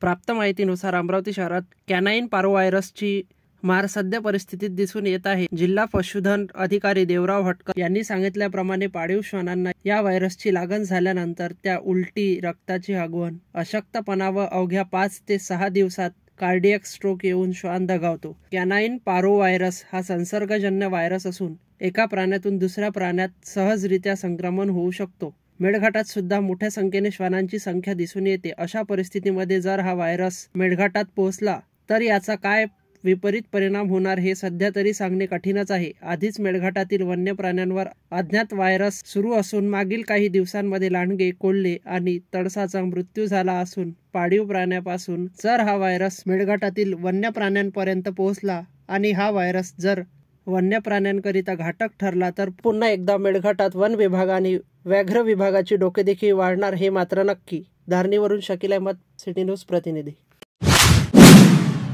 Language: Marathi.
प्राप्त माहितीनुसार अमरावती शहरात कॅनाईन पारोव्हायरसची मार सध्या परिस्थितीत दिसून येत आहे जिल्हा पशुधन अधिकारी देवराव हटकर यांनी सांगितल्याप्रमाणे पाळीव श्वानांना या व्हायरसची लागण झाल्यानंतर त्या उलटी रक्ताची आगवण अशक्तपणा व अवघ्या पाच ते सहा दिवसात कार्डियक स्ट्रोक येऊन श्वान दगावतो कॅनाईन पारो व्हायरस हा संसर्गजन्य व्हायरस असून एका प्राण्यातून दुसऱ्या प्राण्यात सहजरित्या संक्रमण होऊ शकतो मेळघाटात सुद्धा मोठ्या संख्येने श्वानांची संख्या दिसून येते अशा परिस्थितीमध्ये जर हा व्हायरस मेळघाटात पोहोचला तर याचा काय विपरीत परिणाम होणार हे सध्या तरी सांगणे कठीणच आहे आधीच मेळघाटातील वन्य प्राण्यांवर अज्ञात व्हायरस सुरू असून मागील काही दिवसांमध्ये लांडगे कोल्हे आणि तडसाचा मृत्यू झाला असून पाळीव प्राण्यापासून जर हा व्हायरस मेळघाटातील वन्य प्राण्यांपर्यंत पोहोचला आणि हा व्हायरस जर वन्य प्राण्यांकरिता घाटक ठरला तर पुन्हा एकदा मेळघाटात वन विभाग आणि व्याघ्र विभागाची डोकेदेखील वाढणार हे मात्र नक्की धारणीवरून शकील अहमद सिटी न्यूज प्रतिनिधी